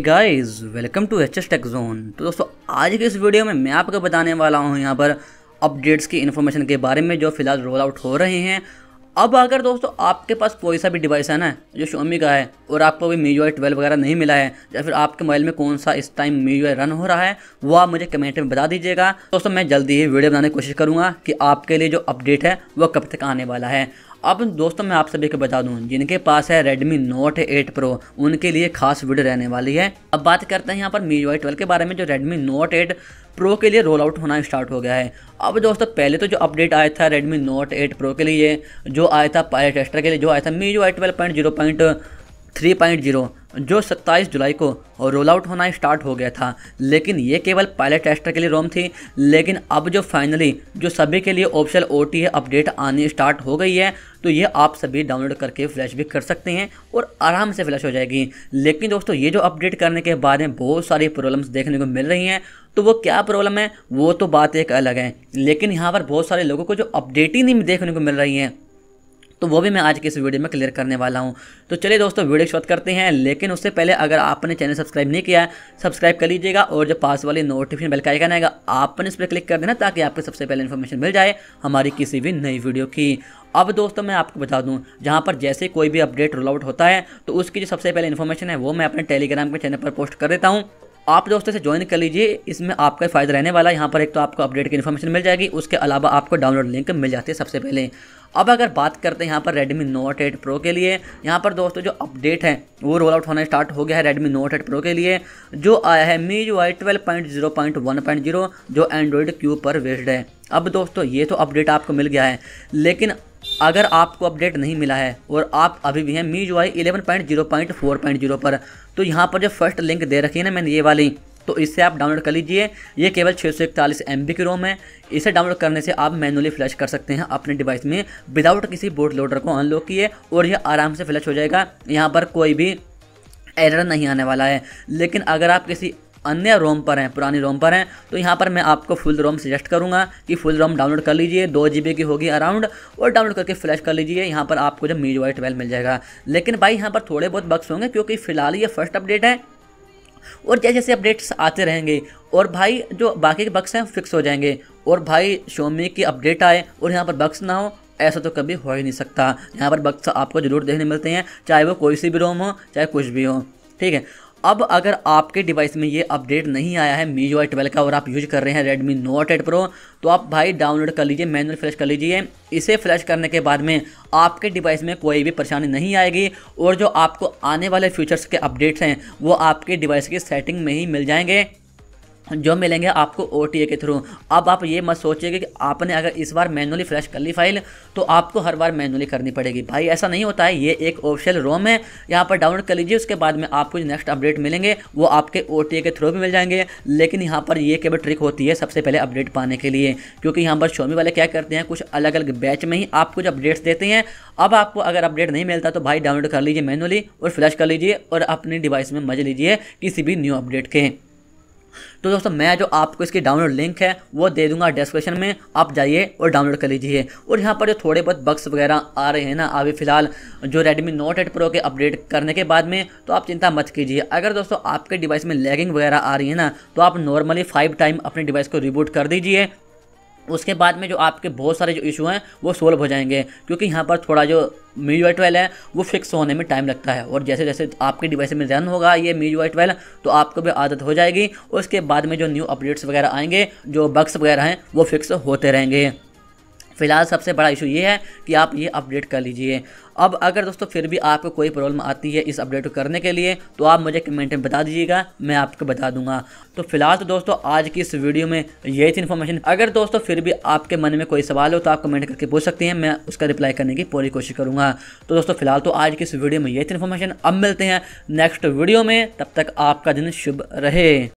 guys welcome to H S tech zone तो दोस्तों आज के इस वीडियो में मैं आपको बताने वाला हूं यहां पर अपडेट्स की इन्फॉर्मेशन के बारे में जो फिलहाल रोल आउट हो रहे हैं अब अगर दोस्तों आपके पास कोई सा भी डिवाइस है ना जो शोमी का है और आपको अभी मी ट्वेल्व वगैरह नहीं मिला है या फिर आपके मोबाइल में कौन सा इस टाइम मी रन हो रहा है वो आप मुझे कमेंट में बता दीजिएगा दोस्तों मैं जल्दी ही वीडियो बनाने की कोशिश करूँगा कि आपके लिए जो अपडेट है वो कब तक आने वाला है अब दोस्तों मैं आप सभी को बता दूं जिनके पास है Redmi Note 8 Pro उनके लिए खास वीडियो रहने वाली है अब बात करते हैं यहाँ पर मी वाई ट्वेल्व के बारे में जो Redmi Note 8 प्रो के लिए रोल आउट होना स्टार्ट हो गया है अब दोस्तों पहले तो जो अपडेट आया था Redmi Note 8 Pro के लिए जो आया था पायलट टेस्टर के लिए जो आया था Mi Y point zero point three point zero जो 27 जुलाई को रोल आउट होना स्टार्ट हो गया था लेकिन ये केवल पायलट टेस्टर के लिए रोम थी लेकिन अब जो फाइनली जो सभी के लिए ऑप्शनल ओ अपडेट आनी स्टार्ट हो गई है तो ये आप सभी डाउनलोड करके फ्लैश भी कर सकते हैं और आराम से फ्लैश हो जाएगी लेकिन दोस्तों ये जो अपडेट करने के बाद में बहुत सारी प्रॉब्लम्स देखने को मिल रही हैं तो वो क्या प्रॉब्लम है वो तो बात एक अलग है लेकिन यहाँ पर बहुत सारे लोगों को जो अपडेट ही नहीं देखने को मिल रही हैं तो वो भी मैं आज के इस वीडियो में क्लियर करने वाला हूँ तो चलिए दोस्तों वीडियो शुरू करते हैं लेकिन उससे पहले अगर आपने चैनल सब्सक्राइब नहीं किया है सब्सक्राइब कर लीजिएगा और जो पास वाली नोटिफिकेशन बेल का आइकन आएगा आपने इस पर क्लिक कर देना ताकि आपको सबसे पहले इन्फॉर्मेशन मिल जाए हमारी किसी भी नई वीडियो की अब दोस्तों मैं आपको बता दूं जहां पर जैसे कोई भी अपडेट रोल आउट होता है तो उसकी जो सबसे पहले इन्फॉर्मेशन है वो मैं अपने टेलीग्राम के चैनल पर पोस्ट कर देता हूं आप दोस्तों से ज्वाइन कर लीजिए इसमें आपका फ़ायदा रहने वाला है यहाँ पर एक तो आपको अपडेट की इन्फॉर्मेशन मिल जाएगी उसके अलावा आपको डाउनलोड लिंक मिल जाती है सबसे पहले अब अगर बात करते हैं यहाँ पर Redmi Note 8 Pro के लिए यहाँ पर दोस्तों जो अपडेट है वो रोल आउट होना स्टार्ट हो गया है Redmi Note 8 Pro के लिए जो आया है मी यू आई ट्वेल्व जो एंड्रॉयड क्यू पर बेस्ड है अब दोस्तों ये तो अपडेट आपको मिल गया है लेकिन अगर आपको अपडेट नहीं मिला है और आप अभी भी हैं मी जो I eleven point zero point four point zero पर तो यहाँ पर जो फर्स्ट लिंक दे रखी है ना मैंने ये वाली तो इससे आप डाउनलोड कर लीजिए ये केवल छः सौ इकतालीस एम बी की रोम है इसे डाउनलोड करने से आप मैनुअली फ्लैश कर सकते हैं अपने डिवाइस में विदाउट किसी बोर्ड लोडर को अनलॉक किए और यह आराम से फ्लैश हो जाएगा यहाँ पर कोई भी एरर नहीं आने वाला है लेकिन अगर आप किसी अन्य रोम पर हैं पुरानी रोम पर हैं तो यहाँ पर मैं आपको फुल रोम सजेस्ट करूँगा कि फुल रोम डाउनलोड कर लीजिए दो जी की होगी अराउंड और डाउनलोड करके फ्लैश कर लीजिए यहाँ पर आपको जब मीज वाई ट्वेल्व मिल जाएगा लेकिन भाई यहाँ पर थोड़े बहुत बक्स होंगे क्योंकि फिलहाल ये फर्स्ट अपडेट है और जैसे जैसे अपडेट्स आते रहेंगे और भाई जो बाकी के बक्स हैं फिक्स हो जाएंगे और भाई शोमी की अपडेट आए और यहाँ पर बक्स ना हो ऐसा तो कभी हो ही नहीं सकता यहाँ पर बक्स आपको ज़रूर देखने मिलते हैं चाहे वो कोई सी भी रोम हो चाहे कुछ भी हो ठीक है अब अगर आपके डिवाइस में ये अपडेट नहीं आया है मी यू ट्वेल्व का और आप यूज कर रहे हैं रेडमी नोट एट प्रो तो आप भाई डाउनलोड कर लीजिए मैनुअल फ्लैश कर लीजिए इसे फ्लैश करने के बाद में आपके डिवाइस में कोई भी परेशानी नहीं आएगी और जो आपको आने वाले फ्यूचर्स के अपडेट्स हैं वो आपके डिवाइस की सेटिंग में ही मिल जाएंगे जो मिलेंगे आपको ओ के थ्रू अब आप ये मत सोचिएगा कि आपने अगर इस बार मैनुअली फ्लैश कर ली फाइल तो आपको हर बार मैनुअली करनी पड़ेगी भाई ऐसा नहीं होता है ये एक ऑफिशियल रोम है यहाँ पर डाउनलोड कर लीजिए उसके बाद में आपको जो नेक्स्ट अपडेट मिलेंगे वो आपके ओ के थ्रू भी मिल जाएंगे लेकिन यहाँ पर ये केवल ट्रिक होती है सबसे पहले अपडेट पाने के लिए क्योंकि यहाँ पर शोमी वाले क्या करते हैं कुछ अलग अलग बैच में ही आपको जो अपडेट्स देते हैं अब आपको अगर अपडेट नहीं मिलता तो भाई डाउनलोड कर लीजिए मैनुअली और फ्लैश कर लीजिए और अपनी डिवाइस में मज लीजिए किसी भी न्यू अपडेट के तो दोस्तों मैं जो आपको इसकी डाउनलोड लिंक है वो दे दूंगा डिस्क्रिप्शन में आप जाइए और डाउनलोड कर लीजिए और यहाँ पर जो थोड़े बहुत बक्स वगैरह आ रहे हैं ना अभी फिलहाल जो Redmi Note 8 Pro के अपडेट करने के बाद में तो आप चिंता मत कीजिए अगर दोस्तों आपके डिवाइस में लैगिंग वगैरह आ रही है ना तो आप नॉर्मली फाइव टाइम अपने डिवाइस को रिबूट कर दीजिए उसके बाद में जो आपके बहुत सारे जो इशू हैं वो सोल्व हो जाएंगे क्योंकि यहाँ पर थोड़ा जो मी यू ट्वेल्व है वो फिक्स होने में टाइम लगता है और जैसे जैसे आपके डिवाइस में रन होगा ये मी यू ट्वेल्व तो आपको भी आदत हो जाएगी उसके बाद में जो न्यू अपडेट्स वगैरह आएंगे जो बग्स वगैरह हैं वो फिक्स होते रहेंगे फ़िलहाल सबसे बड़ा इशू ये है कि आप ये अपडेट कर लीजिए अब अगर दोस्तों फिर भी आपको कोई प्रॉब्लम आती है इस अपडेट को करने के लिए तो आप मुझे कमेंट में बता दीजिएगा मैं आपको बता दूंगा तो फिलहाल तो दोस्तों आज की इस वीडियो में यही थी इन्फॉर्मेशन अगर दोस्तों फिर भी आपके मन में कोई सवाल हो तो आप कमेंट करके पूछ सकते हैं मैं उसका रिप्लाई करने की पूरी कोशिश करूँगा तो दोस्तों फिलहाल तो आज की इस वीडियो में यही थी इन्फॉर्मेशन अब मिलते हैं नेक्स्ट वीडियो में तब तक आपका दिन शुभ रहे